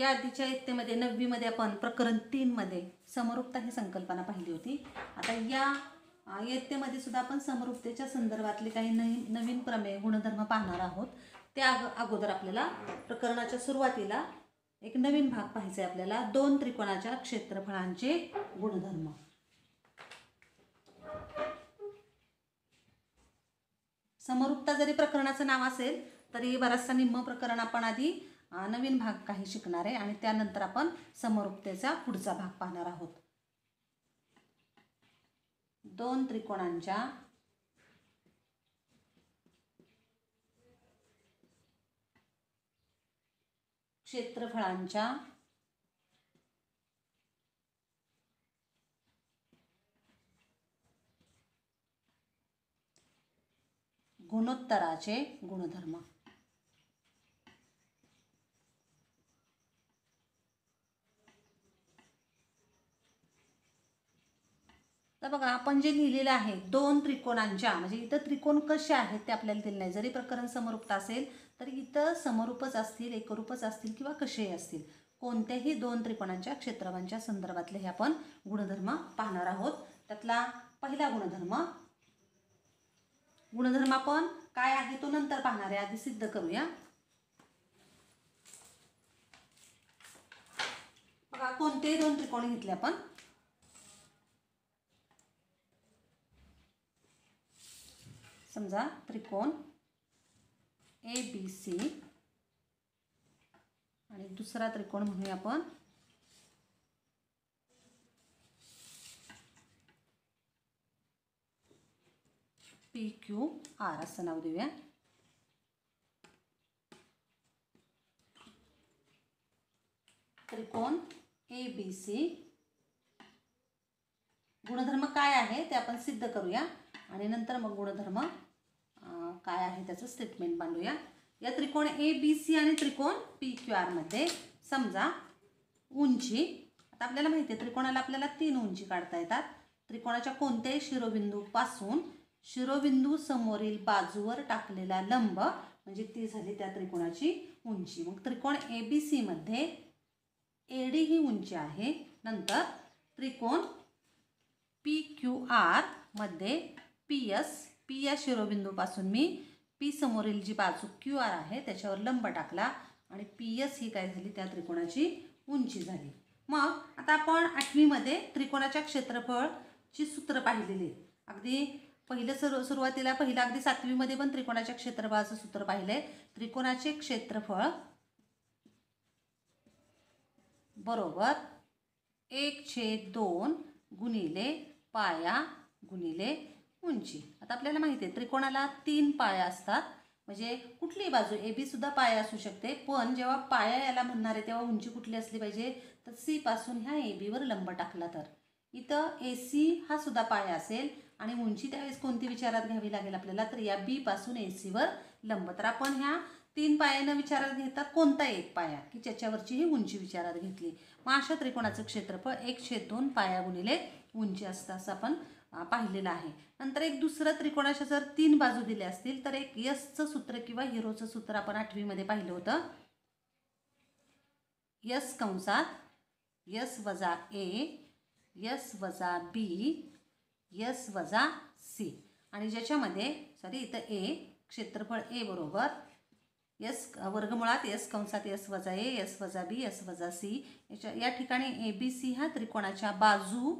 या आधीच्या इत्तेमध्ये नववीमध्ये आपण प्रकरण तीनमध्ये समरूपता ही संकल्पना पाहिली होती आता या इयत्तेमध्ये सुद्धा आपण समरूपतेच्या संदर्भातले काही नवीन नवीन प्रमेय गुणधर्म पाहणार आहोत त्या अगोदर आपल्याला प्रकरणाच्या सुरुवातीला एक नवीन भाग पाहायचा आहे आपल्याला दोन त्रिकोणाच्या क्षेत्रफळांचे गुणधर्म समरूपता जरी प्रकरणाचं नाव असेल तरी बराचसा निम्म प्रकरण आपण आधी नवीन भाग काही शिकणार आहे आणि त्यानंतर आपण समरूपतेचा पुढचा भाग पाहणार आहोत दोन त्रिकोणांच्या क्षेत्रफळांच्या गुणोत्तराचे गुणधर्म तर बघा आपण जे लिहिलेलं आहे दोन त्रिकोणांच्या म्हणजे इथं त्रिकोण कसे आहेत ते आपल्याला दिले नाही जरी प्रकरण समरूपता असेल तर इथं समरूपच असतील एकरूपच असतील किंवा कसेही असतील कोणत्याही दोन त्रिकोणांच्या क्षेत्रफळांच्या संदर्भातले हे आपण गुणधर्म पाहणार आहोत त्यातला पहिला गुणधर्म गुणधर्म आपण काय आहे तो नंतर पाहणार आहे आधी सिद्ध करूया बघा कोणतेही दोन त्रिकोण घेतले आपण समजा त्रिकोण ए बी सी आणि दुसरा त्रिकोण म्हणूया आपण पी क्यू आर असं नाव देऊया त्रिकोण ए बी सी गुणधर्म काय आहे ते आपण सिद्ध करूया आणि नंतर मग गुणधर्म काय आहे त्याचं स्टेटमेंट मांडूया या त्रिकोण ए बी सी आणि त्रिकोण पी क्यू आरमध्ये समजा उंची आता आपल्याला माहिती आहे त्रिकोणाला आपल्याला तीन उंची काढता येतात त्रिकोणाच्या कोणत्याही शिरोबिंदूपासून शिरोबिंदू समोरील बाजूवर टाकलेला लंब म्हणजे ती झाली त्या त्रिकोणाची उंची मग त्रिकोण ए बी सीमध्ये ए डी ही उंची आहे नंतर त्रिकोण पी क्यू आरमध्ये पी एस पी या शिरोबिंदूपासून मी पी समोरील जी बाजू क्यू आर आहे त्याच्यावर लंब टाकला आणि पी एस ही काय झाली त्या त्रिकोणाची उंची झाली मग आता आपण आठवीमध्ये त्रिकोणाच्या क्षेत्रफळची सूत्र पाहिलेली अगदी पहिलं सुरु सुरुवातीला पहिलं अगदी सातवीमध्ये पण त्रिकोणाच्या क्षेत्रफळाचं सूत्र पाहिलं त्रिकोणाचे क्षेत्रफळ बरोबर एक छेद दोन गुणिले पाया गुणिले उंची आता आपल्याला माहिती आहे त्रिकोणाला तीन पाया असतात म्हणजे कुठलीही बाजू ए बी सुद्धा पाया असू शकते पण जेव्हा पाया याला म्हणणार आहे तेव्हा उंची कुठली असली पाहिजे तर सी पासून ह्या ए बीवर लंब टाकला तर इथं ए सी हा सुद्धा पाया असेल आणि उंची त्यावेळेस कोणती विचारात घ्यावी लागेल आपल्याला तर या बी पासून ए सीवर लंब तर आपण ह्या तीन पायानं विचारात घेतात कोणता एक पाया की ज्याच्यावरची ही उंची विचारात घेतली मग अशा त्रिकोणाचं क्षेत्रफळ एक छेद दोन पाया गुणिले उंची असतं असं आपण पाहिलेलं आहे नंतर एक दुसरं त्रिकोणाच्या जर तीन बाजू दिल्या असतील तर एक यसचं सूत्र किंवा हिरोचं सूत्र आपण आठवीमध्ये पाहिलं होतं यस कंसात यस वजा ए यस वजा बी यस वजा सी आणि ज्याच्यामध्ये सॉरी इथं ए क्षेत्रफळ ए बरोबर यस वर्गमुळात यस कंसात यस वजा ए यस वजा बी यस वजा सी याच्या या ठिकाणी ए बी सी हा त्रिकोणाच्या बाजू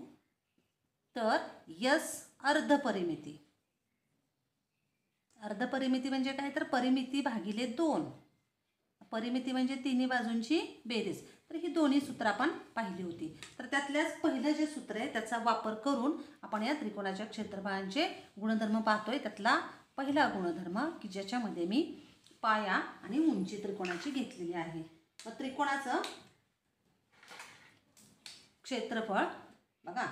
तर यस अर्धपरिमिती अर्धपरिमिती म्हणजे काय तर परिमिती भागिले दोन परिमिती म्हणजे तिन्ही बाजूंची बेरीज तर ही दोन्ही सूत्र आपण पाहिली होती तर त्यातल्याच पहिलं जे सूत्र आहे त्याचा वापर करून आपण या त्रिकोणाच्या क्षेत्रफळांचे गुणधर्म पाहतोय त्यातला पहिला गुणधर्म की ज्याच्यामध्ये मी पाया आणि उंची त्रिकोणाची घेतलेली आहे मग त्रिकोणाचं क्षेत्रफळ बघा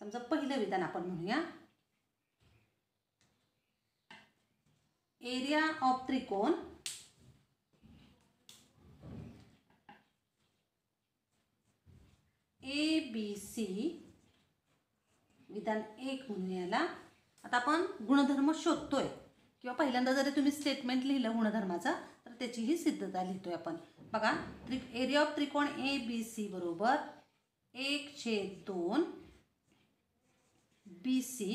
समजा पहिलं विधान आपण म्हणूया एरिया ऑफ त्रिकोण ए बी सी विधान एक म्हणून याला आता आपण गुणधर्म शोधतोय किंवा पहिल्यांदा जरी तुम्ही स्टेटमेंट लिहिलं गुणधर्माचा तर त्याचीही सिद्धता लिहितोय आपण बघा त्रि एरिया ऑफ त्रिकोण ए बी सी बरोबर एक छेद दोन B C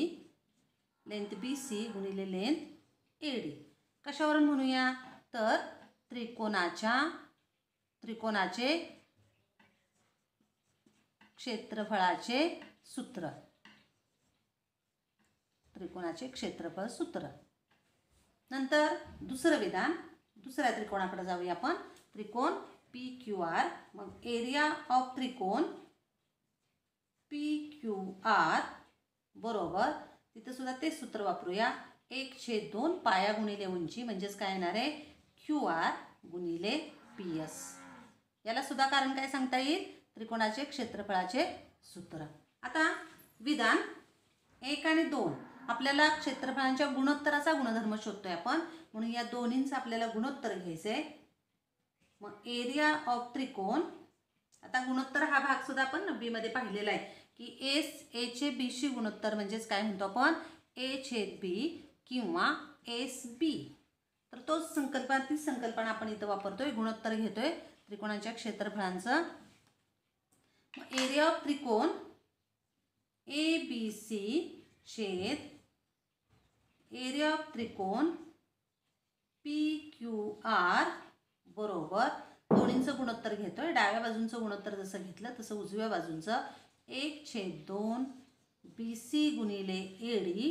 length B C गुणिले लेंथ ए डी कशावरून म्हणूया तर त्रिकोणाच्या त्रिकोणाचे क्षेत्रफळाचे सूत्र त्रिकोणाचे क्षेत्रफळ सूत्र नंतर दुसरं विधान दुसऱ्या त्रिकोणाकडे जाऊया आपण त्रिकोण पी क्यू आर मग एरिया ऑफ त्रिकोण पी क्यू आर बरोबर तिथं सुद्धा तेच सूत्र वापरूया एक छेद दोन पाया गुणिले उंची म्हणजेच काय येणार आहे क्यू आर गुणिले पी एस याला सुद्धा कारण काय सांगता येईल त्रिकोणाचे क्षेत्रफळाचे सूत्र आता विधान एक आणि दोन आपल्याला क्षेत्रफळांच्या गुणोत्तराचा गुणधर्म शोधतोय आपण म्हणून या दोन्हींचं आपल्याला गुणोत्तर घ्यायचं आहे मग एरिया ऑफ त्रिकोण आता गुणोत्तर हा भाग सुद्धा आपण नब्बीमध्ये पाहिलेला आहे की एस बी शी गुणोत्तर म्हणजेच काय म्हणतो आपण ए छेद बी किंवा एस बी तर तोच संकल्पना ती संकल्पना आपण इथं वापरतोय गुणोत्तर घेतोय त्रिकोणाच्या क्षेत्रफळांचं एरिया ऑफ त्रिकोण ए बी सी छेद एरिया ऑफ त्रिकोण पी क्यू आर बरोबर दोन्हींचं गुणोत्तर घेतोय डाव्या बाजूंचं गुणोत्तर जसं घेतलं तसं उजव्या बाजूंचं एक छेद दोन बी सी गुणिले एडी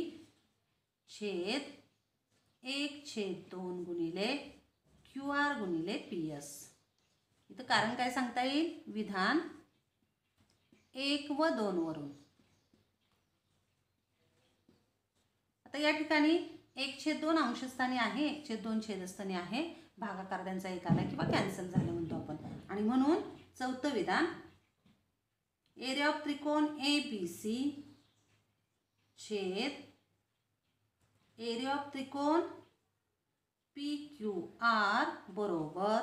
छेद एक छेद दोन गुणिले क्यू आर गुणिले पी एस इथं कारण काय सांगता येईल विधान एक व दोनवरून आता या ठिकाणी एक छेद दोन अंशस्थानी आहे एक छेद दोन छेदस्थानी आहे भागाकार त्यांचा एक आला किंवा कॅन्सल झालं म्हणतो आपण आणि म्हणून चौथं विधान एरिया ऑफ त्रिकोण ए बी सी छेद एरिया ऑफ त्रिकोण पी क्यू आर बरोबर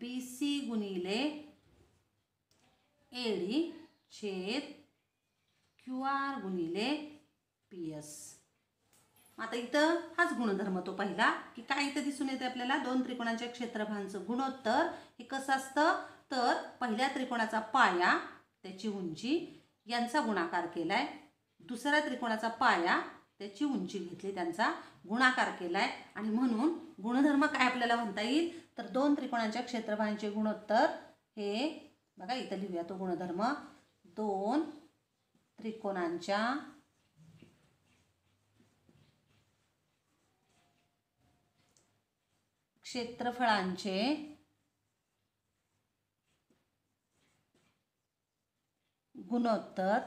बी सी गुणिले ए डी छेद क्यू आर गुणिले पी एस आता इथं हाच गुणधर्म तो पहिला की काय इथं दिसून येते आपल्याला दोन त्रिकोणांच्या क्षेत्रफळांचं गुणोत्तर हे कसं असतं तर पहिल्या त्रिकोणाचा पाया त्याची उंची यांचा गुणाकार केला आहे दुसऱ्या त्रिकोणाचा पाया त्याची उंची घेतली त्यांचा गुणाकार केला आहे आणि म्हणून गुणधर्म काय आपल्याला म्हणता येईल तर दोन त्रिकोणांच्या क्षेत्रफळांचे गुणोत्तर हे बघा इथं लिहूया तो गुणधर्म दोन त्रिकोणांच्या क्षेत्रफळांचे गुणोत्तर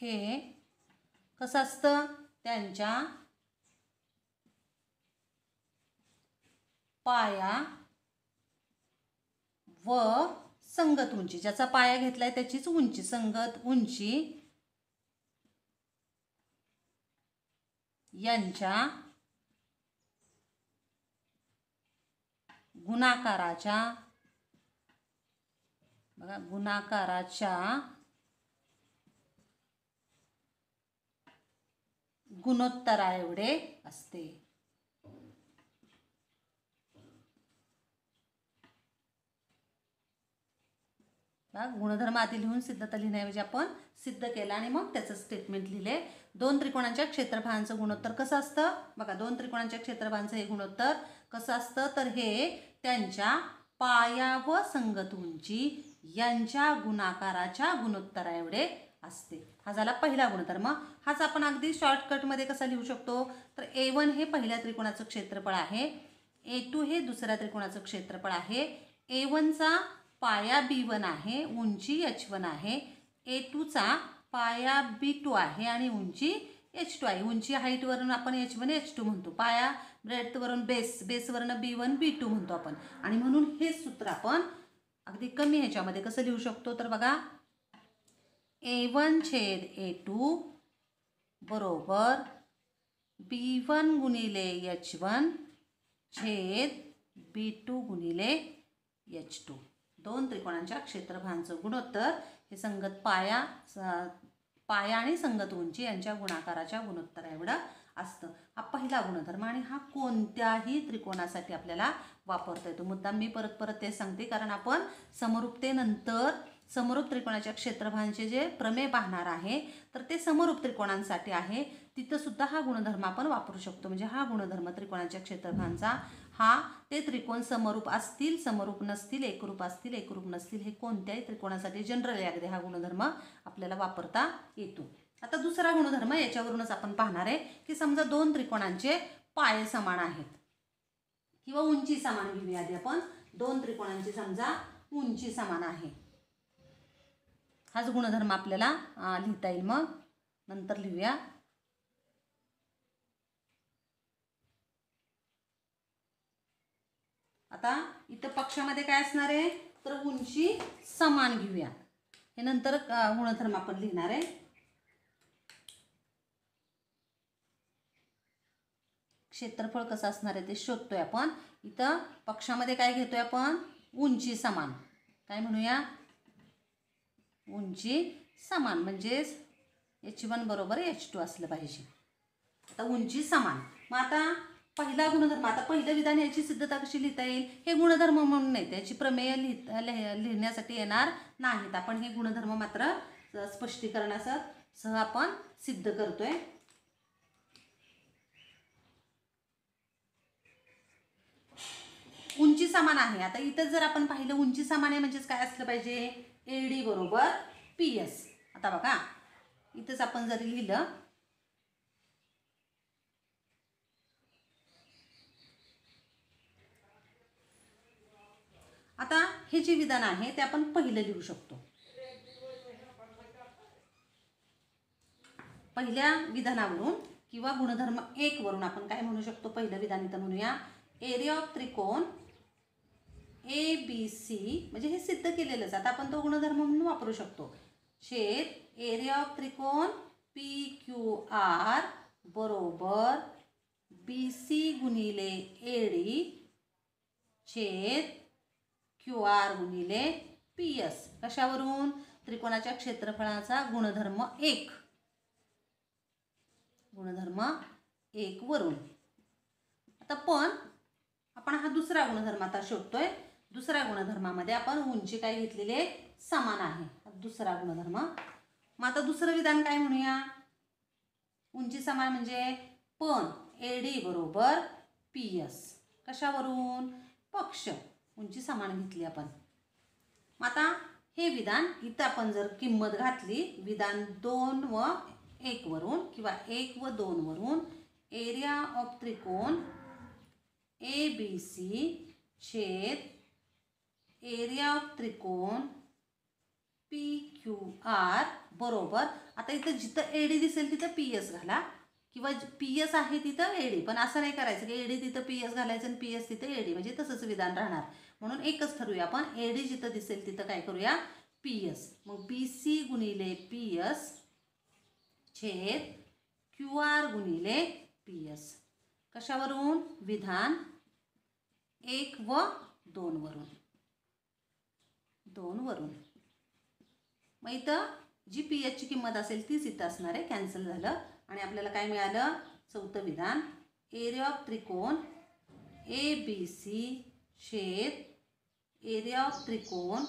हे कसं असतं त्यांच्या पाया व संगत उंची ज्याचा पाया घेतलाय त्याचीच उंची संगत उंची यांच्या गुणाकाराच्या बघा गुणाकाराच्या गुणोत्तरा एवढे असते गुणधर्म आधी लिहून सिद्धता लिहिण्याऐवजी आपण सिद्ध केला आणि मग त्याचं स्टेटमेंट लिहिले दोन त्रिकोणांच्या क्षेत्रफळांचं गुणोत्तर कसं असतं बघा दोन त्रिकोणांच्या क्षेत्रफळांचं हे गुणोत्तर कसं असतं तर हे त्यांच्या पाया व संगत उंची यांच्या गुणाकाराच्या गुणोत्तरा एवढे असते हा झाला पहिला गुणोत्तर मग हाच आपण अगदी शॉर्टकटमध्ये कसा लिहू शकतो तर ए वन हे पहिल्या त्रिकोणाचं क्षेत्रफळ आहे ए टू हे दुसऱ्या त्रिकोणाचं क्षेत्रफळ आहे ए वनचा पाया बी वन आहे उंची एच वन आहे ए टूचा पाया बी टू आहे आणि उंची एच टू आहे उंची हाईटवरून आपण एच वन एच टू म्हणतो पाया ब्रेडवरून बेस बेसवरून बी वन बी टू म्हणतो आपण आणि म्हणून हे सूत्र आपण अगदी कमी ह्याच्यामध्ये कसं लिहू शकतो तर बघा ए वन छेद ए टू बरोबर बी वन गुणिले एच वन छेद बी टू गुणिले एच टू दोन त्रिकोणांच्या क्षेत्रफळांचं गुणोत्तर हे संगत पाया पाया आणि संगत उंची यांच्या गुणाकाराच्या गुणोत्तरा एवढं असतं हा पहिला गुणधर्म आणि हा कोणत्याही त्रिकोणासाठी आपल्याला वापरता येतो मुद्दाम मी परत परत ते सांगते कारण आपण समरूपतेनंतर समरूप त्रिकोणाच्या क्षेत्रफळांचे जे प्रमेय पाहणार आहे तर ते समरूप त्रिकोणांसाठी आहे सुद्धा हा गुणधर्म आपण वापरू शकतो म्हणजे हा गुणधर्म त्रिकोणाच्या क्षेत्रफळांचा हा ते त्रिकोण समरूप असतील समरूप नसतील एकरूप असतील एकरूप नसतील हे कोणत्याही त्रिकोणासाठी जनरल अगदी हा गुणधर्म आपल्याला वापरता येतो आता दुसरा गुणधर्म याच्यावरूनच आपण पाहणार आहे की समजा दोन त्रिकोणांचे पाय समान आहेत किंवा उंची समान घेऊया आधी आपण दोन त्रिकोणांची समजा उंची समान आहे हाच गुणधर्म आपल्याला लिहिता येईल मग नंतर लिहूया आता इथं पक्षामध्ये काय असणार आहे तर उंची समान घेऊया हे नंतर गुणधर्म आपण लिहिणार आहे क्षेत्रफळ कसं असणार आहे ते शोधतोय आपण इथं पक्षामध्ये काय घेतोय आपण उंची समान काय म्हणूया उंची समान म्हणजेच एच वन बरोबर एच टू असलं पाहिजे आता उंची समान मग आता पहिला गुणधर्म आता पहिलं विधान याची सिद्धता कशी लिहिता येईल हे गुणधर्म म्हणून नाही त्याची प्रमेय लिहिता लिहिण्यासाठी येणार नाहीत आपण हे गुणधर्म मात्र स्पष्टीकरणासह आपण सिद्ध करतोय उंची समान आहे आता इथं जर आपण पाहिलं उंची समान आहे म्हणजेच काय असलं पाहिजे ए डी बरोबर पी एस आता बघा इथंच आपण जर लिहिलं आता हे जे विधान आहे ते आपण पहिलं लिहू शकतो पहिल्या विधानावरून किंवा गुणधर्म एक वरून आपण काय म्हणू शकतो पहिलं विधान इथं म्हणूया एरिया ऑफ त्रिकोण ए बी सी म्हणजे हे सिद्ध केलेलंच आता आपण तो गुणधर्म म्हणून वापरू शकतो छेद एरिया ऑफ त्रिकोण पी क्यू आर बरोबर बी सी गुणिले ए डी छेद क्यू आर गुणिले पी एस कशावरून त्रिकोणाच्या क्षेत्रफळाचा गुणधर्म एक गुणधर्म एक वरून आता पण आपण हा दुसरा गुणधर्म आता शोधतोय दुसऱ्या गुणधर्मामध्ये आपण उंची काय घेतलेली समान आहे दुसरा गुणधर्म मग आता दुसरं विधान काय म्हणूया उंची समान म्हणजे पण ए डी बरोबर पी एस कशावरून पक्ष उंची समान घेतली आपण मग आता हे विधान इथं आपण जर किंमत घातली विधान दोन व एकवरून किंवा एक व दोनवरून एरिया ऑफ त्रिकोण ए बी सी छेद एरिया ऑफ त्रिकोण पी क्यू आर बरोबर आता इथं जिथं ए डी दिसेल तिथं पी एस घाला किंवा पी एस आहे तिथं ए डी पण असं नाही करायचं की एडी तिथं पी एस घालायचं आणि पी एस तिथं ए डी म्हणजे तसंच विधान राहणार म्हणून एकच ठरवूया आपण एडी जिथं दिसेल तिथं काय करूया पी एस मग बी सी गुणिले पी एस छेद क्यू आर गुणिले पी एस कशावरून विधान एक व दोनवरून दोनवरून वरून मग इथं जी पी एचची किंमत असेल तीच इथं असणार आहे कॅन्सल झालं आणि आपल्याला काय मिळालं चौथं विधान एरिया ऑफ त्रिकोण ए बी सी शेत एरिया ऑफ त्रिकोण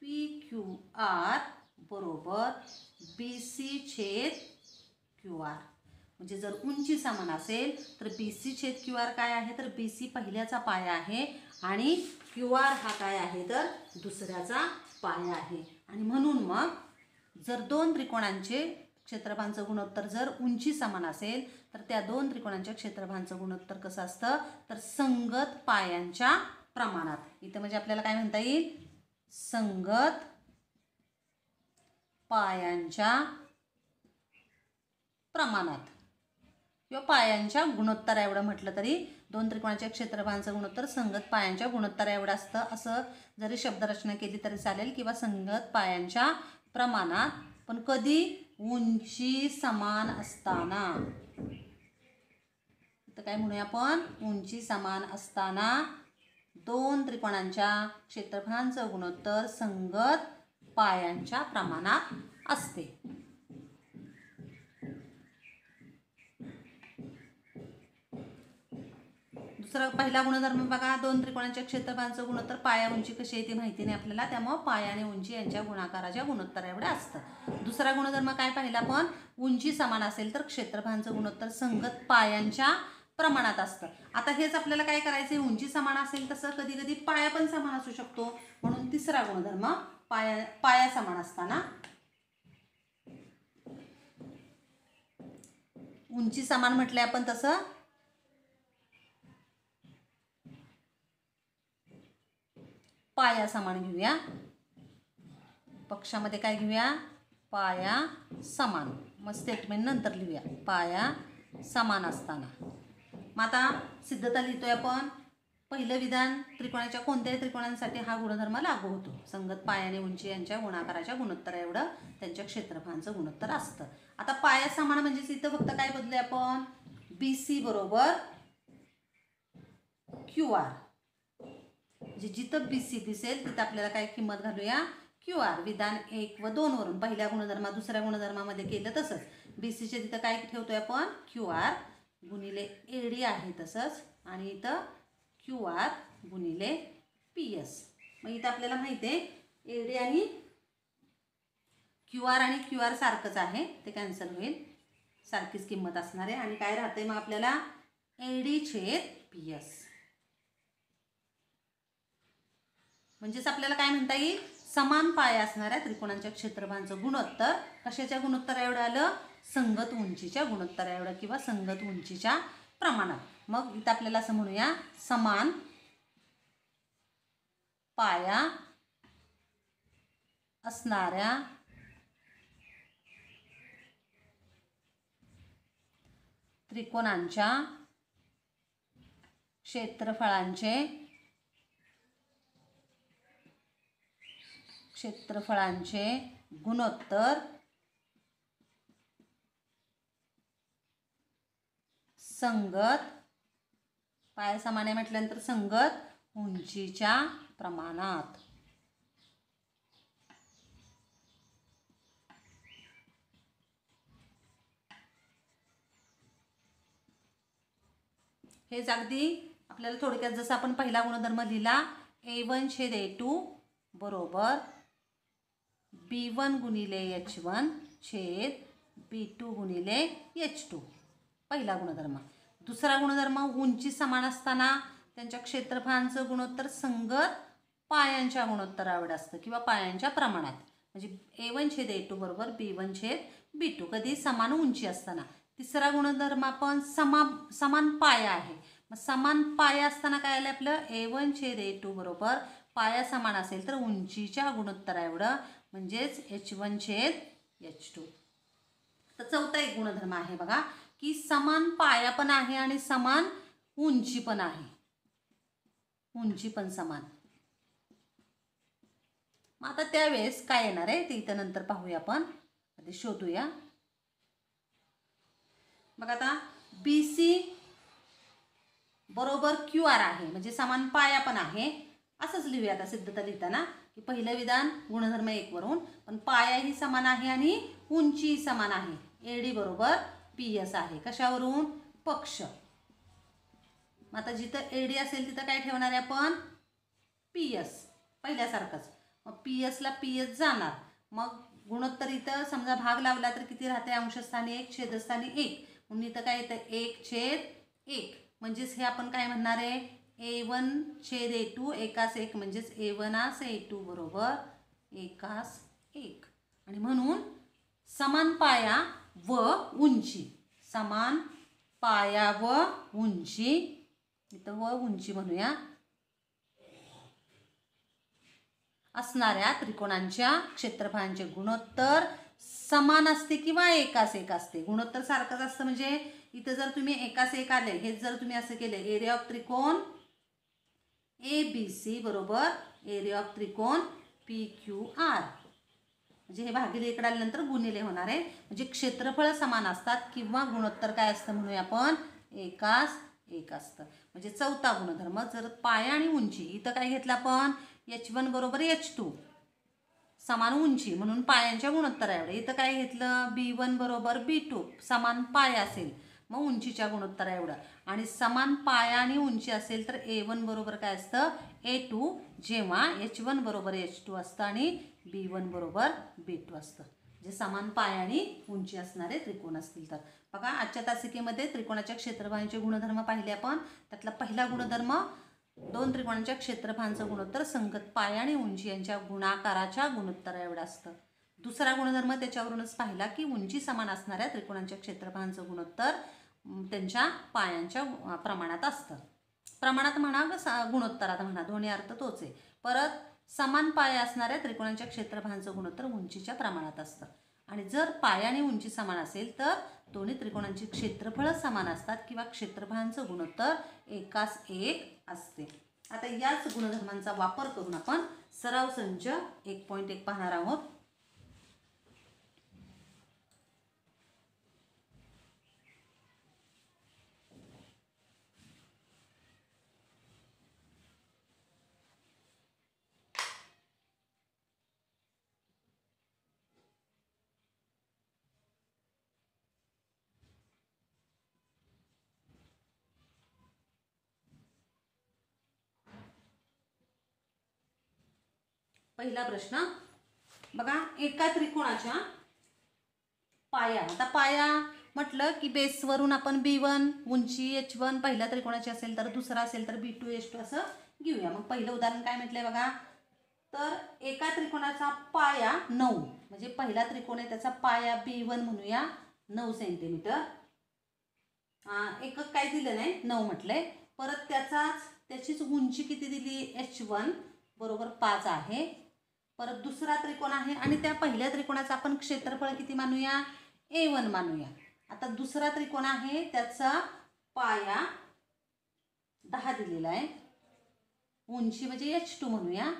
पी क्यू आर बरोबर बी सी छेद क्यू आर म्हणजे जर उंची समान असेल तर बी सी छेद क्यू आर काय आहे तर बी सी पहिल्याचा पाया आहे आणि क्यू आर हा काय आहे तर दुसऱ्याचा पाया आहे आणि म्हणून मग जर दोन त्रिकोणांचे क्षेत्रफळांचं गुणोत्तर जर उंची समान असेल तर त्या दोन त्रिकोणांच्या क्षेत्रफळांचं गुणोत्तर कसं असतं तर संगत पायांच्या प्रमाणात इथं म्हणजे आपल्याला काय म्हणता येईल संगत पायांच्या प्रमाणात किंवा पायांच्या गुणोत्तर एवढं म्हटलं तरी दोन त्रिकोणाच्या क्षेत्रफळांचं गुणोत्तर संगत पायांच्या गुणोत्तर एवढं असतं असं जरी शब्दरचना केली तरी चालेल किंवा संगत पायांच्या प्रमाणात पण कधी उंची समान असताना तर काय म्हणूया आपण उंची समान असताना दोन त्रिकोणांच्या क्षेत्रफळांचं गुणोत्तर संगत पायांच्या प्रमाणात असते तर पहिला गुणधर्म म्हणजे बघा दोन त्रिकोणाच्या क्षेत्रफळांचं गुणोत्तर पाया उंची कशी आहे ती माहिती नाही आपल्याला त्यामुळं पाया आणि उंची यांच्या गुणाकाराच्या गुणोत्तर एवढं असतं दुसरा गुणधर्म काय पाहिला पण उंची समान असेल तर क्षेत्रफळांचं गुणोत्तर संगत पायांच्या प्रमाणात असतं आता हेच आपल्याला काय करायचं उंची समान असेल तसं कधी कधी पाया पण समान असू शकतो म्हणून तिसरा गुणधर्म पाया पाया समान असताना उंची समान म्हटले आपण तसं पाया समान घेऊया पक्षामध्ये काय घेऊया पाया समान मग स्टेटमेंट नंतर लिहूया पाया समान असताना मग आता सिद्धता लिहितोय आपण पहिलं विधान त्रिकोणाच्या कोणत्याही त्रिकोणांसाठी हा गुणधर्म लागू होतो संगत पायाने उंची यांच्या गुणाकाराच्या गुणोत्तर एवढं त्यांच्या क्षेत्रफळांचं गुणोत्तर असतं आता पाया समान म्हणजेच इथं फक्त काय बदलूया आपण बी सी बरोबर क्यू आर म्हणजे जिथं बी सी दिसेल तिथं आपल्याला काय किंमत घालूया क्यू आर विधान एक व दोनवरून पहिल्या गुणधर्मा दुसऱ्या गुणधर्मामध्ये केलं तसंच बी सीचे तिथं काय ठेवतोय आपण क्यू आर गुणिले ए डी आहे तसंच आणि इथं क्यू आर गुणिले पी एस मग इथं आपल्याला माहिती आहे ए डी आणि क्यू आर आणि क्यू आर सारखंच आहे ते कॅन्सल होईल सारखीच किंमत असणार आहे आणि काय राहते मग आपल्याला ए डी छेद पी एस म्हणजेच आपल्याला काय म्हणता येईल समान पाया असणाऱ्या त्रिकोणांच्या क्षेत्रफळांचं गुणोत्तर कशाच्या गुणोत्तरा एवढं आलं संगत उंचीच्या गुणोत्तरा एवढं किंवा संगत उंचीच्या प्रमाणात मग इथं आपल्याला असं म्हणूया समान पाया असणाऱ्या त्रिकोणांच्या क्षेत्रफळांचे क्षेत्रफळांचे गुणोत्तर संगत पाया सामान्य म्हटल्यानंतर संगत उंचीच्या प्रमाणात हेच अगदी आपल्याला थोडक्यात जसं आपण पहिला गुणधर्म लिहिला ए वन छेद ए टू बरोबर बी वन गुणिले एच वन छेद बी टू गुणिले एच टू पहिला गुणधर्म दुसरा गुणधर्म उंची समान असताना त्यांच्या क्षेत्रफळांचं गुणोत्तर संगत पायांच्या गुणोत्तरावर असतं किंवा पायांच्या प्रमाणात म्हणजे ए वन छेद ए टू बरोबर बी वन छेद बी टू कधी समान उंची असताना तिसरा गुणधर्म आपण समा समान पाया आहे मग समान पाया असताना काय आलं आपलं ए वन छेद ए टू बरोबर पाया समान असेल तर उंचीच्या गुणोत्तरा एवढं म्हणजेच एच वन छेद एच टू तर चौथा एक गुणधर्म आहे बघा की समान पाया पण आहे आणि समान उंची पण आहे उंची पण समान मग आता त्यावेळेस काय येणार आहे ते इथं नंतर पाहूया आपण आधी शोधूया बघा आता बी सी बरोबर क्यू आर आहे म्हणजे समान पाया पण आहे असंच लिहूया आता सिद्धता लिहिताना हे पहिलं विधान गुणधर्म एकवरून पण पाया ही समान आहे आणि उंची समान आहे एडी बरोबर पी एस आहे कशावरून पक्ष मग आता जिथं एडी असेल तिथं काय ठेवणार आहे आपण पी एस पहिल्यासारखंच मग पी एसला पी एस जाणार मग गुणोत्तर इथं समजा भाग लावला तर किती राहते अंशस्थानी एक छेदस्थानी एक म्हणून इथं काय येतं एक छेद एक म्हणजेच हे आपण काय म्हणणार आहे ए वन छेद ए टू एकास एक म्हणजेच ए वनास ए टू बरोबर एकास एक आणि म्हणून समान पाया व उंची समान पाया व उंची इथं व उंची म्हणूया असणाऱ्या त्रिकोणांच्या क्षेत्रफळांचे गुणोत्तर समान असते किंवा एकास एक असते गुणोत्तर सारखंच असतं म्हणजे इथं जर तुम्ही एकास एक आले हेच जर तुम्ही असं केलं एरिया ऑफ त्रिकोण ए बी सी बरोबर एरिया ऑफ त्रिकोण पी क्यू आर म्हणजे हे भागिले इकडे आल्यानंतर गुणिले होणार आहे म्हणजे क्षेत्रफळ समान असतात किंवा गुणोत्तर काय असतं म्हणूया आपण एकास एक असतं म्हणजे चौथा गुणधर्म जर पाया आणि उंची इथं काय घेतलं आपण एच वन बरोबर एच टू समान उंची म्हणून पायांच्या गुणोत्तर एवढे इथं काय घेतलं बी वन बरोबर बी टू समान पाय असेल मग उंचीच्या गुणोत्तरा एवढं आणि समान पाया आणि उंची असेल तर ए वन बरोबर काय असतं ए टू जेव्हा एच वन बरोबर एच टू असतं आणि बी वन बरोबर बी टू असतं जे समान पाया आणि उंची असणारे त्रिकोण असतील तर बघा आजच्या तासिकेमध्ये त्रिकोणाच्या क्षेत्रभांचे गुणधर्म पाहिले आपण त्यातला पहिला गुणधर्म दोन त्रिकोणांच्या क्षेत्रफळांचं गुणोत्तर संगत पाया आणि उंची यांच्या गुणाकाराच्या गुणोत्तरा एवढं असतं दुसरा गुणधर्म त्याच्यावरूनच पाहिला की उंची समान असणाऱ्या त्रिकोणांच्या क्षेत्रफळांचं गुणोत्तर त्यांच्या पायांच्या प्रमाणात असतं प्रमाणात म्हणा गुणोत्तरात म्हणा दोन्ही अर्थ तोच आहे परत समान पाया असणाऱ्या त्रिकोणांच्या क्षेत्रफळांचं गुणोत्तर उंचीच्या प्रमाणात असतं आणि जर पाया आणि उंची समान असेल तर दोन्ही त्रिकोणांची क्षेत्रफळं समान असतात किंवा क्षेत्रफळांचं गुणोत्तर एकास एक असते आता याच गुणधर्मांचा वापर करून आपण सराव संच एक पॉईंट एक पाहणार आहोत पहिला प्रश्न बघा एका त्रिकोणाच्या पाया आता पाया म्हटलं की बेसवरून आपण बी वन उंची एच वन पहिल्या त्रिकोणाची असेल तर दुसरा असेल तर बी टू एच टू असं घेऊया मग पहिलं उदाहरण काय म्हटलंय बघा तर एका त्रिकोणाचा पाया नऊ म्हणजे पहिला त्रिकोण आहे त्याचा पाया बी वन म्हणूया नऊ सेंटीमीटर एकक काय दिलं नाही नऊ म्हटलंय परत त्याचाच त्याचीच उंची किती दिली एच वन बरोबर पाच आहे परत दुसरा त्रिकोण आहे आणि त्या पहिल्या त्रिकोणाचं आपण क्षेत्रफळ किती मानूया ए वन मानूया आता दुसरा त्रिकोण आहे त्याचा पाया दहा दिलेला आहे उंची म्हणजे एच टू म्हणूया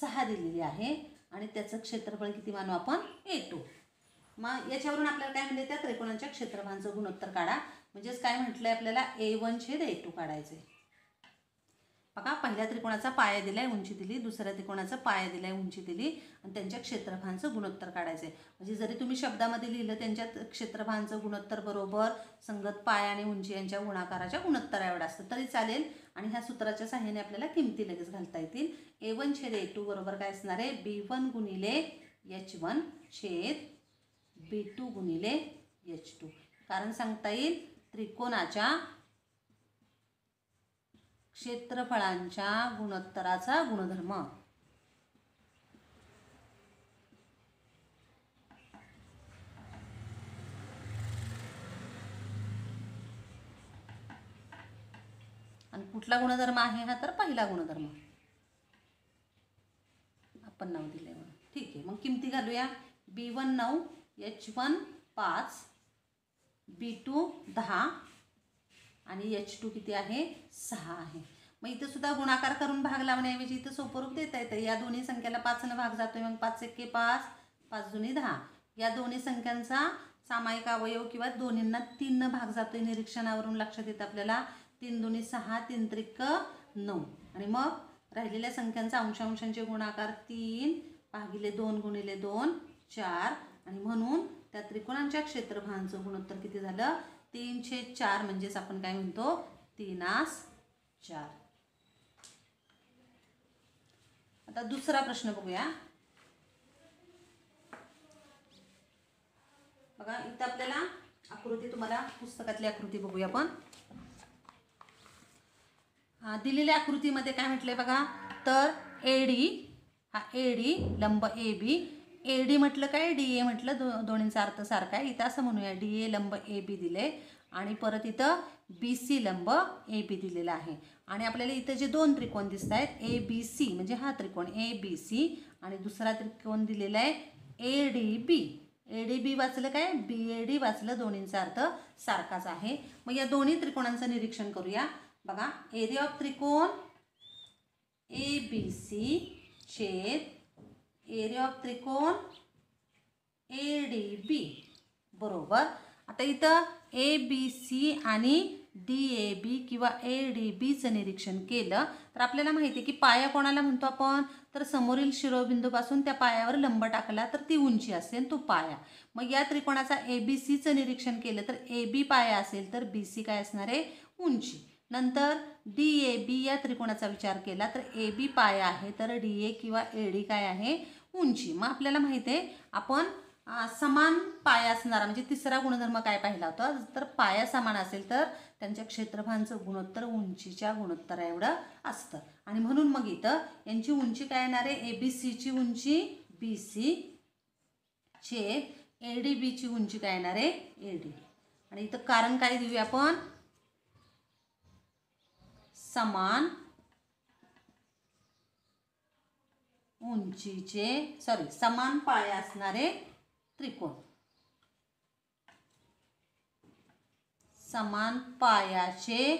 सहा दिलेली आहे आणि त्याचं क्षेत्रफळ किती मानू आपण ए टू मग याच्यावरून आपल्याला काय म्हणजे त्या त्रिकोणांच्या क्षेत्रफळांचं गुणोत्तर काढा म्हणजेच काय म्हटलंय आपल्याला ए वन छेद ए टू काढायचे बघा पहिल्या त्रिकोणाचा पाया दिलाय उंची दिली दुसऱ्या त्रिकोणाचा पाया दिलाय उंची दिली आणि त्यांच्या क्षेत्रफळांचं गुणोत्तर काढायचं म्हणजे जरी तुम्ही शब्दामध्ये लिहिलं त्यांच्या क्षेत्रफळांचं गुणोत्तर बरोबर संगत पाया आणि उंची यांच्या गुणाकाराच्या गुणोत्तर एवढं असतं तरी चालेल आणि ह्या सूत्राच्या साह्याने आपल्याला किमती लगेच घालता येतील ए वन छेद ए टू बरोबर काय असणार आहे बी वन गुणिले एच वन छेद बी टू गुणिले एच टू कारण सांगता येईल त्रिकोणाच्या क्षेत्रफळांच्या गुणोत्तराचा गुणधर्म आणि कुठला गुणधर्म आहे हा तर पहिला गुणधर्म आपण नाव दिले ठीक आहे मग किमती घालूया बी वन नऊ एच वन पाच बी टू दहा आणि एच टू किती आहे सहा आहे मग इथं सुद्धा गुणाकार करून भाग लावण्याऐवजी इथं सोपरूप देता येतं या दोन्ही संख्याला पाचनं भाग जातो मग पाच एक्के पाच पाच जुनी दहा या दोन्ही संख्यांचा सामायिक अवयव किंवा दोन्हींना तीननं भाग जातोय निरीक्षणावरून लक्षात येतं आपल्याला तीन दोन्ही सहा तीन त्रिक नऊ आणि मग राहिलेल्या संख्यांचा अंशांशांचे गुणाकार तीन भागिले दोन गुणिले दोन चार आणि म्हणून त्या त्रिकोणांच्या क्षेत्रफळांचं गुणोत्तर किती झालं तीनशे चार म्हणजेच आपण काय म्हणतो तीनास चार आता दुसरा प्रश्न बघूया बघा इथं आपल्याला आकृती तुम्हाला पुस्तकातली आकृती बघूया आपण दिलेल्या आकृतीमध्ये काय म्हटलंय बघा तर एडी हा एडी लंब ए बी ए डी म्हटलं काय डी ए म्हटलं दो दोन्हींचा अर्थ सारखा आहे इथं असं म्हणूया डी ए लंब ए बी दिले आणि परत इथं बी सी लंब ए बी दिलेला आहे आणि आपल्याला इथं जे दोन त्रिकोण दिसत आहेत ए बी सी म्हणजे हा त्रिकोण ए बी सी आणि दुसरा त्रिकोण दिलेला आहे A D B A D बी वाचलं काय बी ए डी वाचलं दोन्हींचा अर्थ सारखाच आहे मग या दोन्ही त्रिकोणांचं निरीक्षण करूया बघा एरिया ऑफ त्रिकोण ए बी सी छेद एरिया ऑफ त्रिकोण ए डी बी बरोबर आता इथं ए बी सी आणि डी ए बी किंवा ए डी बीचं निरीक्षण केलं तर आपल्याला माहिती आहे की पाया कोणाला म्हणतो आपण तर समोरील शिरोबिंदूपासून त्या पायावर लंब टाकला तर ती उंची असेल तो पाया मग या त्रिकोणाचा ए बी सीचं निरीक्षण केलं तर ए बी पाया असेल तर बी सी काय असणार आहे उंची नंतर डी ए बी या त्रिकोणाचा विचार केला तर ए बी पाया आहे तर डी ए किंवा ए डी काय आहे उंची मग आपल्याला माहिती आहे आपण समान पाया असणारा म्हणजे तिसरा गुणधर्म काय पाहिला होता तर पाया समान असेल तर त्यांच्या क्षेत्रफळांचं गुणोत्तर उंचीच्या गुणोत्तरा एवढं असतं आणि म्हणून मग इथं यांची उंची काय येणार आहे ए बी सीची उंची बी सी चे ए डी बीची उंची काय येणार आहे ए डी आणि इथं कारण काय देऊया आपण समान उंचीचे सॉरी समान पाया असणारे त्रिकोण समान पायाचे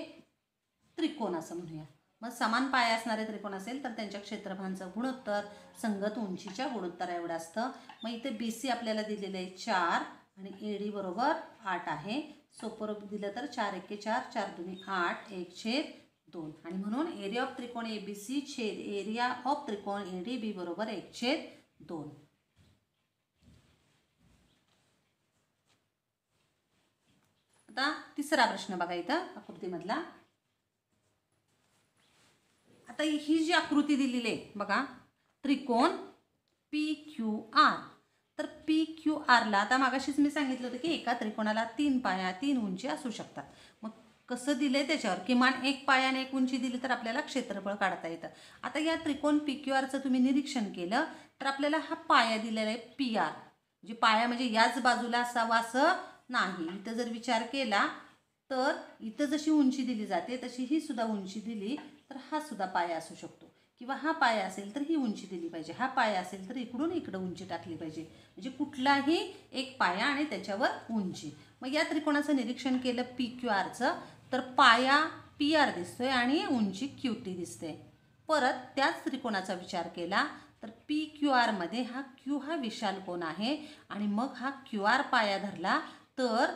त्रिकोण असं म्हणूया मग समान पाय असणारे त्रिकोण असेल तर त्यांच्या क्षेत्रफांचं गुणोत्तर संगत उंचीच्या गुणोत्तर एवढं असतं मग इथे बी सी आपल्याला दिलेलं आहे चार आणि ए डी बरोबर आठ आहे सोपं दिलं तर चार एके चार चार दोन्ही आठ एक छेद दोन आणि म्हणून एरिया ऑफ त्रिकोण ए बी सी छेद एरिया ऑफ त्रिकोण ए डी बी बरोबर एक छेद दोन आता तिसरा प्रश्न बघा इथं आकृतीमधला आता ही जी आकृती दिलेली आहे बघा त्रिकोण पी क्यू आर तर पी क्यू आरला आता मागाशीच मी सांगितलं होतं की एका त्रिकोणाला तीन पाया तीन उंची असू शकतात कसं दिलं आहे त्याच्यावर किमान एक पायाने एक उंची दिली तर आपल्याला क्षेत्रफळ काढता येतं आता या त्रिकोण पी क्यू आरचं तुम्ही निरीक्षण केलं तर आपल्याला हा पाया दिलेला आहे पी आर म्हणजे पाया म्हणजे याच बाजूला असावा असं नाही इथं जर विचार केला तर इथं जशी उंची दिली जाते तशी ही सुद्धा उंची दिली तर हा सुद्धा पाया असू शकतो किंवा हा पाया असेल तर ही उंची दिली पाहिजे हा पाया असेल तर इकडून इकडं उंची टाकली पाहिजे म्हणजे कुठलाही एक पाया आणि त्याच्यावर उंची मग या त्रिकोणाचं निरीक्षण केलं पी क्यू आरचं तर पाया पी आर दिसतोय आणि उंची क्यू टी दिसते परत त्याच त्रिकोणाचा विचार केला तर पी क्यू आरमध्ये हा क्यू हा विशाल कोण आहे आणि मग हा क्यू आर पाया धरला तर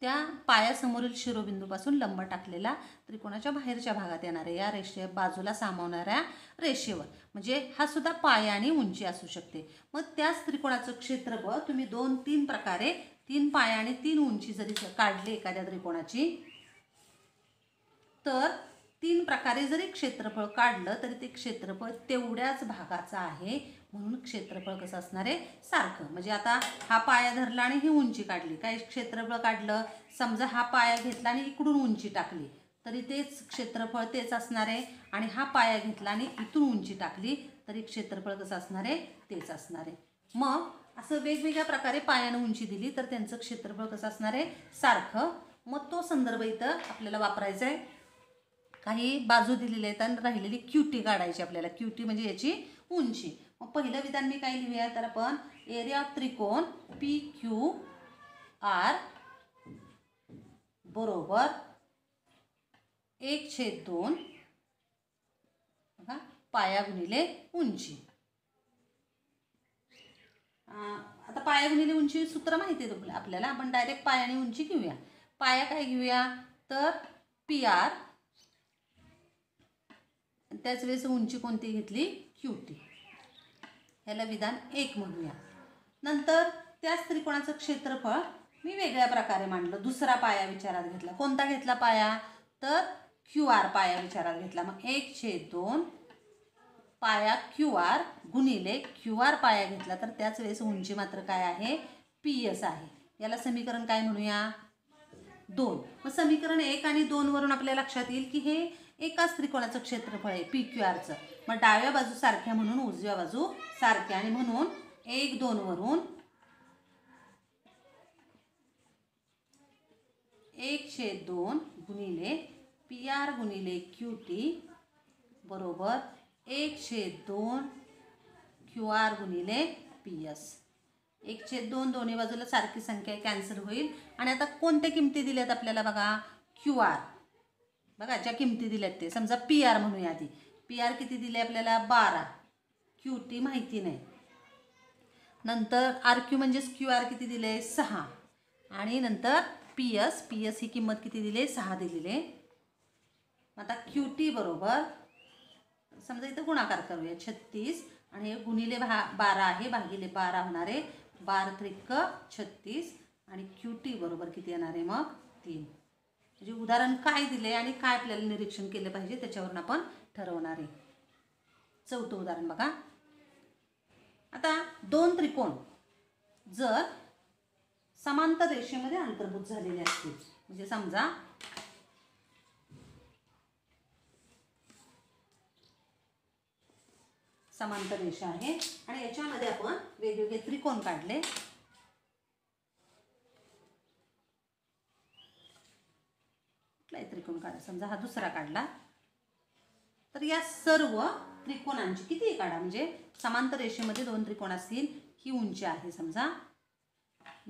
त्या पायासमोरील शिरोबिंदूपासून लंब टाकलेला त्रिकोणाच्या बाहेरच्या भागात येणाऱ्या या रेषे बाजूला सामावणाऱ्या रेषेवर म्हणजे हा सुद्धा पाया आणि उंची असू शकते मग त्याच त्रिकोणाचं क्षेत्रफळ तुम्ही दोन तीन प्रकारे तीन पायाने तीन उंची जरी काढली एखाद्या त्रिकोणाची तर तीन प्रकारे जरी क्षेत्रफळ काढलं तरी ते क्षेत्रफळ तेवढ्याच भागाचं आहे म्हणून क्षेत्रफळ कसं असणार आहे सारखं म्हणजे आता हा पाया धरला आणि ही उंची काढली काय क्षेत्रफळ काढलं समजा हा पाया घेतला आणि इकडून उंची टाकली तरी तेच क्षेत्रफळ तेच असणार आहे आणि हा पाया घेतला आणि इथून उंची टाकली तरी क्षेत्रफळ कसं असणार आहे तेच असणार आहे मग असं वेगवेगळ्या प्रकारे पायानं उंची दिली तर त्यांचं क्षेत्रफळ कसं असणार आहे सारखं मग तो संदर्भ इथं आपल्याला वापरायचा आहे काही बाजू दिलेल्या आहेत आणि राहिलेली क्युटी काढायची आपल्याला क्युटी म्हणजे याची उंची मग पहिलं विधान मी काय लिहूया तर आपण एरिया ऑफ त्रिकोण पी क्यू आर बरोबर एक छेद दोन पाया गुणिले उंची आता पाया गुणिले उंची सूत्र माहिती आहे तुम्हाला आपल्याला आपण डायरेक्ट पायाने उंची घेऊया पाया काय घेऊया तर पी आर त्याच वेळेस उंची कोणती घेतली क्यूटी ह्याला विधान एक म्हणूया नंतर त्याच त्रिकोणाचं क्षेत्रफळ मी वेगळ्या प्रकारे मांडलं दुसरा पाया विचारात घेतला कोणता घेतला पाया तर क्यू आर पाया विचारात घेतला मग एक छेद दोन पाया क्यू आर गुणिले क्यू आर पाया घेतला तर त्याच वेळेस उंची मात्र काय आहे पी एस आहे याला समीकरण काय म्हणूया दोन मग समीकरण एक आणि दोनवरून आपल्या लक्षात येईल की हे एकाच त्रिकोणाचं क्षेत्रफळ आहे पी क्यू आरचं मग डाव्या बाजू सारख्या म्हणून उजव्या बाजू सारख्या आणि म्हणून एक दोनवरून एकशे दोन गुणिले पी आर गुणिले क्यू टी बरोबर एक छेद दोन क्यू आर गुणिले पी एस एक छेद दोन दोन्ही बाजूला सारखी संख्या कॅन्सल होईल आणि आता कोणत्या किमती दिल्यात आपल्याला बघा क्यू आर बघा ज्या किमती दिल्यात ते समजा पी आर म्हणूया आधी पी आर किती दिले आपल्याला बारा क्यू टी माहिती नाही नंतर आर क्यू म्हणजेच क्यू आर किती दिले सहा आणि नंतर पी एस पी एस ही किंमत किती दिली सहा दिलेली आता क्यू टी बरोबर समजा इथं गुणाकार करूया छत्तीस आणि हे गुणिले भा बारा आहे भागिले बारा होणारे बार त्रिक छत्तीस आणि क्यू टी बरोबर किती येणार आहे मग तीन म्हणजे उदाहरण काय दिले आणि काय आपल्याला निरीक्षण केलं पाहिजे त्याच्यावरून आपण ठरवणार आहे चौथं उदाहरण बघा आता दोन त्रिकोण जर समांतर रेषेमध्ये अंतर्भूत झालेले असतील म्हणजे समजा समांतर रेषा आहे आणि याच्यामध्ये आपण वेगवेगळे त्रिकोण काढले त्रिकोण काढा समजा हा दुसरा काढला तर या सर्व त्रिकोणांची किती काढा म्हणजे समांतर रेषेमध्ये दोन त्रिकोण असतील ही उंची आहे समजा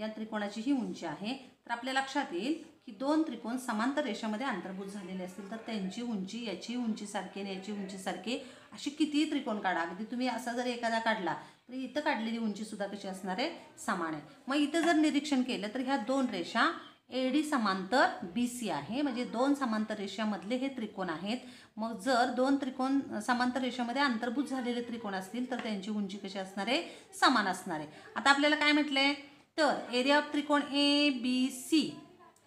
या त्रिकोणाची ही उंची आहे तर आपल्या लक्षात येईल की दोन त्रिकोण समांतर रेषामध्ये अंतर्भूत झालेले असतील तर त्यांची उंची याची उंची सारखी आणि याची सारखी अशी कितीही त्रिकोण काढा अगदी तुम्ही असा जर एखादा काढला तर इथं काढलेली उंचीसुद्धा कशी असणार आहे समान आहे मग इथं जर निरीक्षण केलं तर ह्या दोन रेषा ए डी समांतर बी सी आहे म्हणजे दोन समांतर रेषामधले हे त्रिकोण आहेत मग जर दोन त्रिकोण समांतर रेषामध्ये अंतर्भूत झालेले त्रिकोण असतील तर त्यांची उंची कशी असणार आहे समान असणार आहे आता आपल्याला काय म्हटलं आहे तर एरिया ऑफ त्रिकोण ए बी सी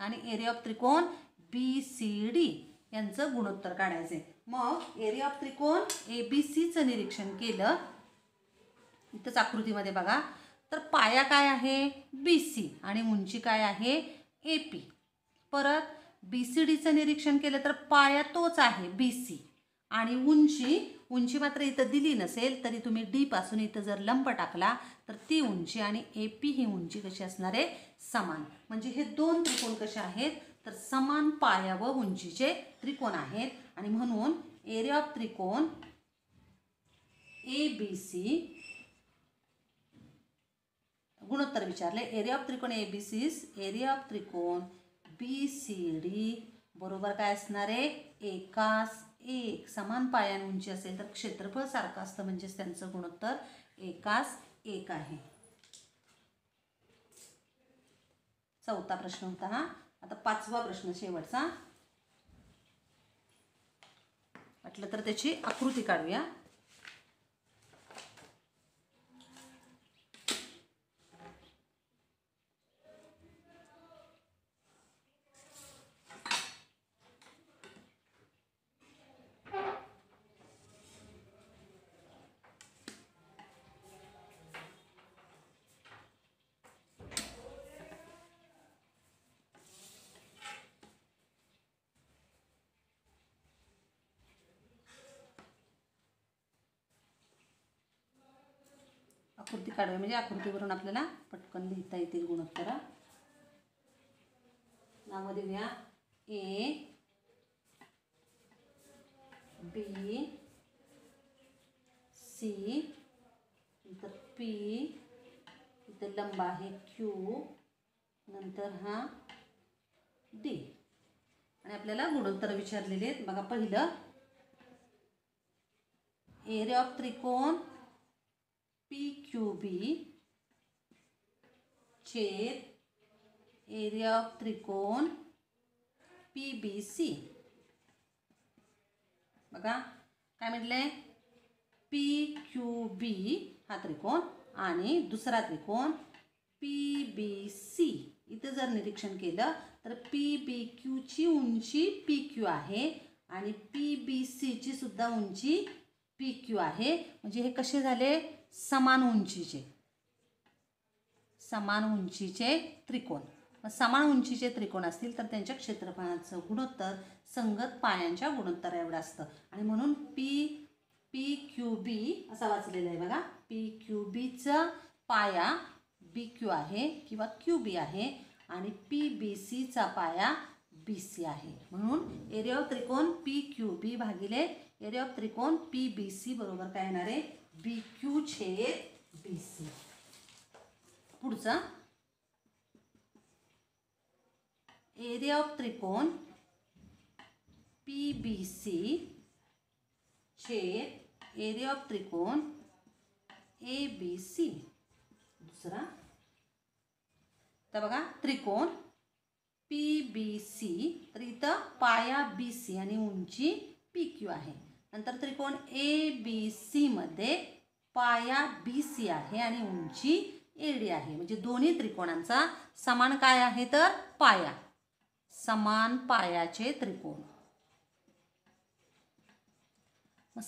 आणि एरिया ऑफ त्रिकोण बी सी डी यांचं गुणोत्तर काढायचे मग एरिया ऑफ त्रिकोण ए बी सीचं निरीक्षण केलं इथंच आकृतीमध्ये बघा तर पाया काय आहे बी सी आणि उंची काय आहे ए पी परत बी सी डीचं निरीक्षण केलं तर पाया तोच आहे बी सी आणि उंची उंची मात्र इथं दिली नसेल तरी तुम्ही डीपासून इथं जर लंब टाकला तर ती उंची आणि ए पी ही उंची कशी असणार आहे समान म्हणजे हे दोन त्रिकोण कसे आहेत तर समान पाया व उंचीचे त्रिकोण आहेत आणि म्हणून एरिया ऑफ त्रिकोण ए बी सी गुणोत्तर विचारले एरिया ऑफ त्रिकोण A B C area of त्रिकोण बी सी डी बरोबर काय असणार आहे एकास एक समान पायान उंची असेल तर क्षेत्रफळ सारखं असतं म्हणजेच त्यांचं गुणोत्तर एकास एक आहे चौथा प्रश्न होता हा आता पाचवा प्रश्न शेवटचा वाटलं तर त्याची आकृती काढूया म्हणजे आकृतीवरून आपल्याला पटकन लिहिता येतील गुणोत्तर नाव ए बी सी नंतर पी इथं लंबा आहे क्यू नंतर हा डी आणि आपल्याला गुणोत्तर विचारलेले आहेत बघा पहिलं एरिया ऑफ त्रिकोण पी क्यू बी छेद एरिया ऑफ त्रिकोण पी बी सी बघा काय म्हटलंय पी क्यू बी हा त्रिकोण आणि दुसरा त्रिकोण पी बी सी इथं जर निरीक्षण केलं तर पी बी क्यूची उंची पी क्यू आहे आणि पी बी सीची सुद्धा उंची पी क्यू आहे म्हणजे हे कसे झाले समान उंचीचे समान उंचीचे त्रिकोण मग समान उंचीचे त्रिकोण असतील तर त्यांच्या क्षेत्रफळाचं गुणोत्तर संगत पायांच्या गुणोत्तरा एवढं असतं आणि म्हणून पी पी क्यू बी असा वाचलेलं आहे बघा पी क्यू बीचा पाया बी क्यू आहे किंवा क्यू बी आहे आणि पी बी सीचा पाया बी सी आहे म्हणून एरिया ऑफ त्रिकोण पी क्यू बी भागिले एरिया ऑफ त्रिकोण पी बी सी बरोबर काय येणार आहे बी क्यू छेद बी सी पुढचा एरिया ऑफ त्रिकोण पी बी सी छेद एरिया ऑफ त्रिकोण ए बी सी दुसरा तर बघा त्रिकोण पी बी सी तर इथं पाया बी सी आणि उंची पी क्यू आहे नंतर त्रिकोण ए बी सीमध्ये पाया बी सी आहे आणि उंची ए डी आहे म्हणजे दोन्ही त्रिकोणांचा समान काय आहे तर पाया समान पायाचे त्रिकोण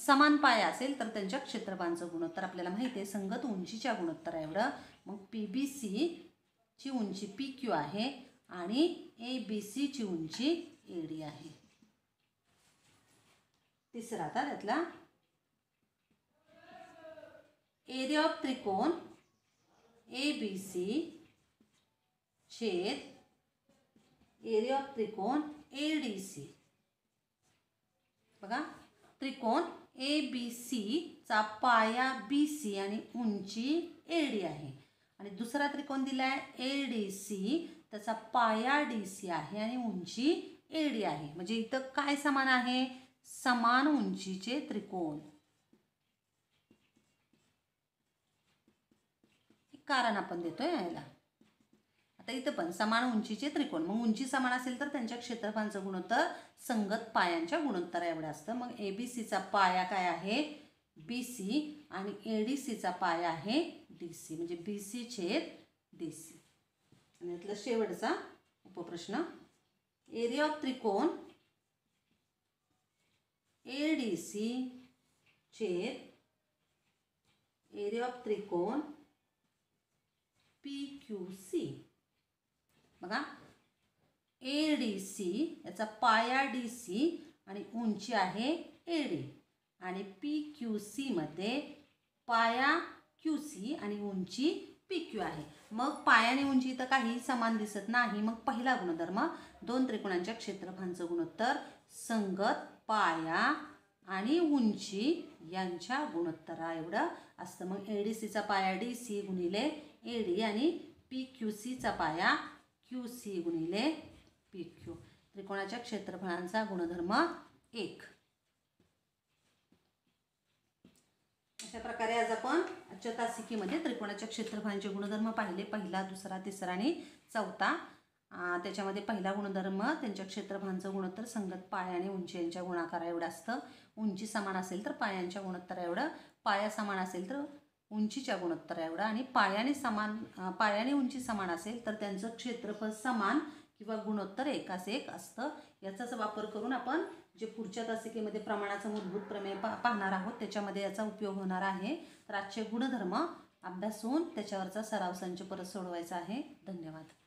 समान पाया असेल तर त्यांच्या क्षेत्रफळांचं गुणोत्तर आपल्याला माहिती आहे संगत उंचीच्या गुणोत्तर एवढं मग पी बी सी ची उंची पी क्यू आहे आणि ए बी सीची उंची ए डी आहे तिसरा आता त्यातला एरिया ऑफ त्रिकोण ए बी सी छेद एरिया ऑफ त्रिकोण ए डी सी बघा त्रिकोण ए बी सीचा पाया बी सी आणि उंची ए डी आहे आणि दुसरा त्रिकोण दिला आहे ए डी सी त्याचा पाया डी सी आहे आणि उंची ए डी आहे म्हणजे इथं काय समान आहे समान उंचीचे त्रिकोण कारण आपण देतोय यायला आता इथं पण समान उंचीचे त्रिकोण मग उंची समान असेल तर त्यांच्या क्षेत्रफळांचं गुणोत्तर संगत पायांच्या गुणोत्तरा एवढं असतं मग ए बी सीचा पाया काय आहे बी सी आणि ए डी सीचा पाया आहे डी सी म्हणजे बी सी छेद डी सी आणि यातला शेवटचा उपप्रश्न एरिया ऑफ त्रिकोण ए सी छेद एरिया ऑफ त्रिकोण पी क्यू सी बघा ए डी सी याचा पाया डी सी आणि उंची आहे ए डी आणि पी क्यू मध्ये पाया क्यू सी आणि उंची पी क्यू आहे मग पाया आणि उंची तर काही समान दिसत नाही मग पहिला गुणधर्म दोन त्रिकोणांच्या क्षेत्रफळांचं गुणोत्तर संगत पाया आणि उंची यांच्या गुणोत्तरा एवढं असतं मग ए डी सीचा पाया डी सी गुणिले ए डी आणि पी क्यू सीचा पाया क्यू सी गुणिले पी क्यू त्रिकोणाच्या क्षेत्रफळांचा गुणधर्म एक अशा प्रकारे आज आपण आजच्या त्रिकोणाच्या क्षेत्रफळांचे गुणधर्म पाहिले पहिला दुसरा तिसरा आणि चौथा त्याच्यामध्ये पहिला गुणधर्म त्यांच्या क्षेत्रफळांचं गुणोत्तर संगत पाय आणि उंची यांच्या गुणाकारा एवढं असतं उंची समान असेल तर पायांच्या गुणोत्तर एवढं पाया समान असेल तर उंचीच्या गुणोत्तर एवढं आणि पायाने समान पायाने उंची समान असेल तर त्यांचं क्षेत्रफळ समान किंवा गुणोत्तर एकास एक असतं याचाच वापर करून आपण जे पुढच्या तासिकेमध्ये प्रमाणाचं मूलभूत प्रमेय पा पाहणार आहोत त्याच्यामध्ये याचा उपयोग होणार आहे तर आजचे गुणधर्म अभ्यास होऊन त्याच्यावरचा सराव संच परत सोडवायचा आहे धन्यवाद